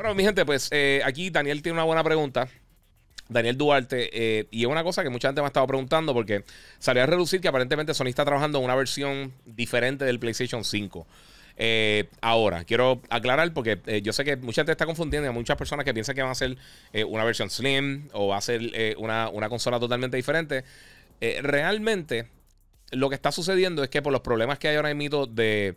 Bueno, mi gente, pues eh, aquí Daniel tiene una buena pregunta. Daniel Duarte, eh, y es una cosa que mucha gente me ha estado preguntando porque salió a reducir que aparentemente Sony está trabajando en una versión diferente del PlayStation 5. Eh, ahora, quiero aclarar porque yo sé que mucha gente está confundiendo y hay muchas personas que piensan que van a ser una versión slim o va a ser una, una, consola totalmente diferente. realmente, lo que está sucediendo es que por los problemas que hay ahora en Mito de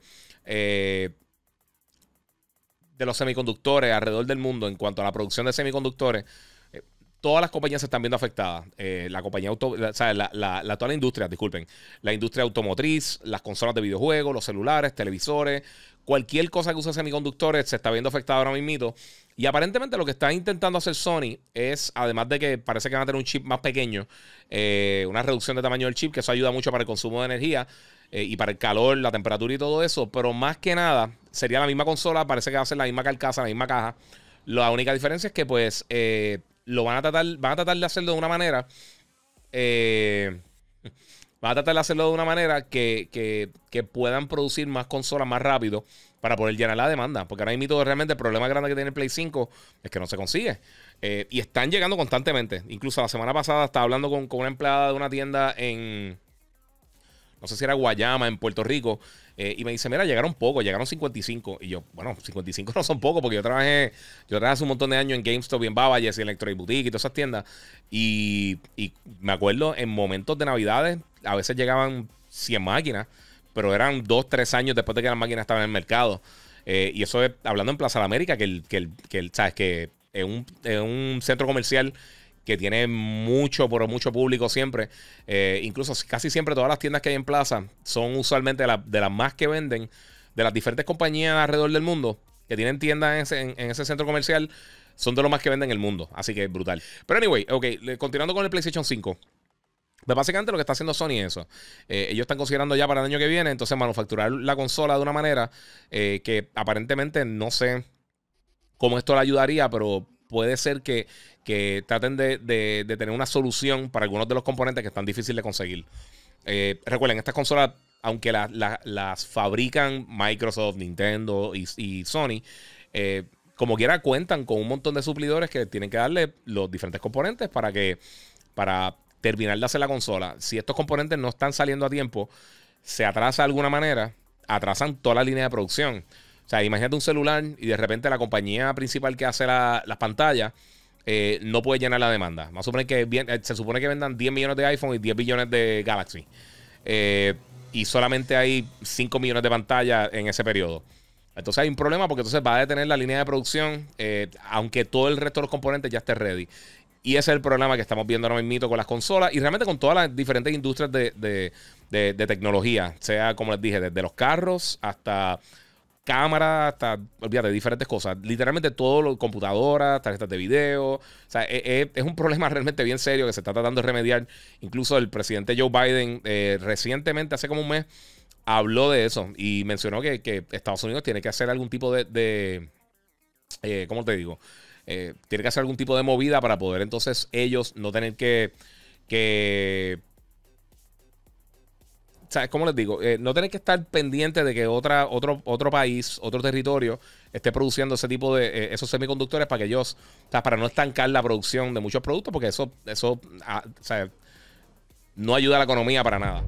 de los semiconductores alrededor del mundo en cuanto a la producción de semiconductores, eh, todas las compañías se están viendo afectadas. Eh, la compañía la, la, la, toda la industria, disculpen, la industria automotriz, las consolas de videojuegos, los celulares, televisores, cualquier cosa que use semiconductores se está viendo afectada ahora mismo. Y aparentemente lo que está intentando hacer Sony es, además de que parece que van a tener un chip más pequeño, eh, una reducción de tamaño del chip, que eso ayuda mucho para el consumo de energía y para el calor, la temperatura y todo eso, pero más que nada sería la misma consola, parece que va a ser la misma carcasa, la misma caja. La única diferencia es que, pues, eh, lo van a tratar, van a tratar de hacerlo de una manera. Eh, van a tratar de hacerlo de una manera que, que, puedan producir más consolas más rápido para poder llenar la demanda. Porque ahora mismo realmente el problema grande que tiene el Play 5 es que no se consigue. Eh, y están llegando constantemente. Incluso la semana pasada estaba hablando con una empleada de una tienda en, no sé si era Guayama, en Puerto Rico, eh, y me dice, mira, llegaron poco llegaron 55. Y yo, bueno, 55 no son pocos, porque yo trabajé, yo trabajé hace un montón de años en GameStop y en Babayes y Electronic Boutique y todas esas tiendas. Y, me acuerdo en momentos de Navidades, a veces llegaban 100 máquinas, pero eran 2, 3 años después de que las máquinas estaban en el mercado. Eh, y eso hablando en Plaza de América, que el, sabes que es un, un centro comercial que tiene mucho, por mucho público siempre. Eh, incluso casi siempre todas las tiendas que hay en Plaza son usualmente de, las más que venden de las diferentes compañías alrededor del mundo que tienen tiendas en ese, centro comercial. Son de los más que venden en el mundo. Así que es brutal. Pero anyway, ok, continuando con el PlayStation 5. Pues básicamente lo que está haciendo Sony es eso. Eh, ellos están considerando ya para el año que viene, entonces, manufacturar la consola de una manera eh, que aparentemente no sé cómo esto le ayudaría, pero puede ser que que traten de, tener una solución para algunos de los componentes que están difíciles de conseguir. Eh, recuerden, estas consolas, aunque las fabrican Microsoft, Nintendo y, Sony, eh, como quiera cuentan con un montón de suplidores que tienen que darle los diferentes componentes para que para terminar de hacer la consola. Si estos componentes no están saliendo a tiempo, se atrasa de alguna manera, atrasan toda la línea de producción. O sea, imagínate un celular y de repente la compañía principal que hace las pantallas eh, no puede llenar la demanda. que eh, se supone que vendan 10 millones de iPhone y 10 billones de Galaxy. Eh, y solamente hay 5 millones de pantallas en ese periodo. Entonces hay un problema porque entonces va a detener la línea de producción, aunque todo el resto de los componentes ya esté ready. Y ese es el problema que estamos viendo ahora mismo con las consolas y realmente con todas las diferentes industrias de, de, de, de tecnología. Sea, como les dije, desde los carros hasta cámaras, hasta, olvídate, diferentes cosas. Literalmente todo, lo, computadoras, tarjetas de video. O sea, e, e, es, un problema realmente bien serio que se está tratando de remediar. Incluso el presidente Joe Biden eh, recientemente, hace como un mes, habló de eso y mencionó que, Estados Unidos tiene que hacer algún tipo de, eh, ¿cómo te digo? Eh, tiene que hacer algún tipo de movida para poder entonces ellos no tener que sea, ¿cómo les digo? Eh, no tenés que estar pendiente de que otra, otro, otro país, otro territorio esté produciendo ese tipo de eh, esos semiconductores para que ellos, para no estancar la producción de muchos productos, porque eso, eso ah, no ayuda a la economía para nada.